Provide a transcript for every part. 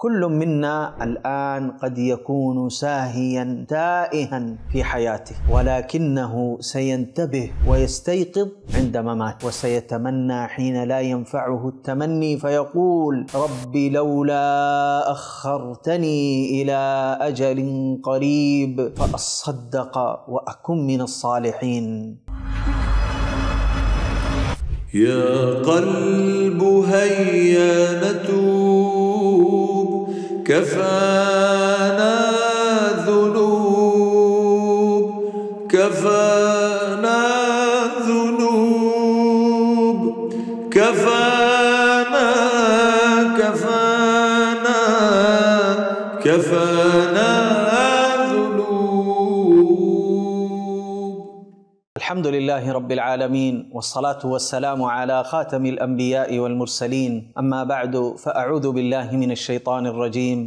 كل منا الان قد يكون ساهيا تائها في حياته ولكنه سينتبه ويستيقظ عند ممات وسيتمنى حين لا ينفعه التمني فيقول ربي لولا اخرتني الى اجل قريب فاصدق واكن من الصالحين يا قلب نتوب كفانا ذنوب كفانا ذنوب كفانا كفانا كفانا, كفانا الحمد لله رب العالمين والصلاه والسلام على خاتم الانبياء والمرسلين اما بعد فاعوذ بالله من الشيطان الرجيم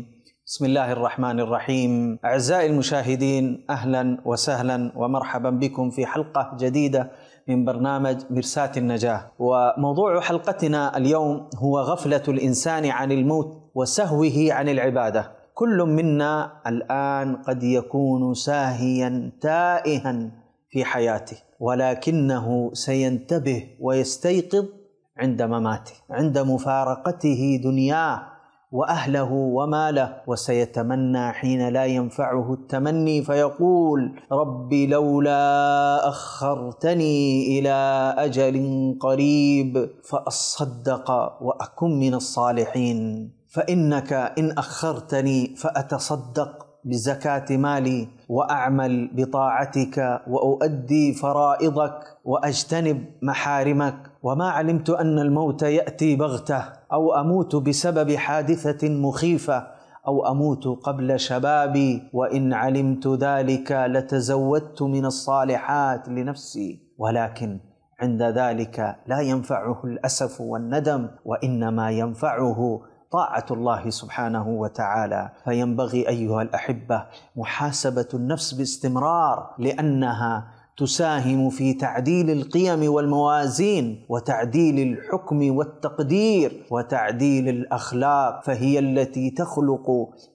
بسم الله الرحمن الرحيم اعزائي المشاهدين اهلا وسهلا ومرحبا بكم في حلقه جديده من برنامج مرساه النجاه وموضوع حلقتنا اليوم هو غفله الانسان عن الموت وسهوه عن العباده كل منا الان قد يكون ساهيا تائها في حياته ولكنه سينتبه ويستيقظ عند مماته عند مفارقته دنياه واهله وماله وسيتمنى حين لا ينفعه التمني فيقول ربي لولا اخرتني الى اجل قريب فاصدق واكن من الصالحين فانك ان اخرتني فاتصدق بزكاة مالي وأعمل بطاعتك وأؤدي فرائضك وأجتنب محارمك وما علمت أن الموت يأتي بغتة أو أموت بسبب حادثة مخيفة او اموت قبل شبابي وان علمت ذلك لتزودت من الصالحات لنفسي ولكن عند ذلك لا ينفعه الاسف والندم وانما ينفعه طاعه الله سبحانه وتعالى فينبغي ايها الاحبه محاسبه النفس باستمرار لانها تساهم في تعديل القيم والموازين وتعديل الحكم والتقدير وتعديل الاخلاق فهي التي تخلق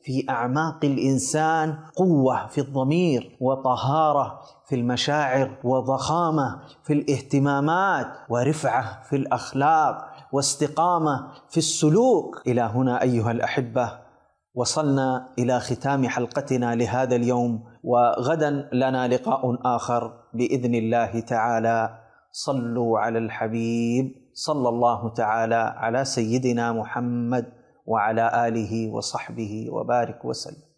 في اعماق الانسان قوه في الضمير وطهاره في المشاعر وضخامه في الاهتمامات ورفعه في الاخلاق واستقامه في السلوك الى هنا ايها الاحبه وصلنا الى ختام حلقتنا لهذا اليوم وغدا لنا لقاء اخر باذن الله تعالى صلوا على الحبيب صلى الله تعالى على سيدنا محمد وعلى اله وصحبه وبارك وسلم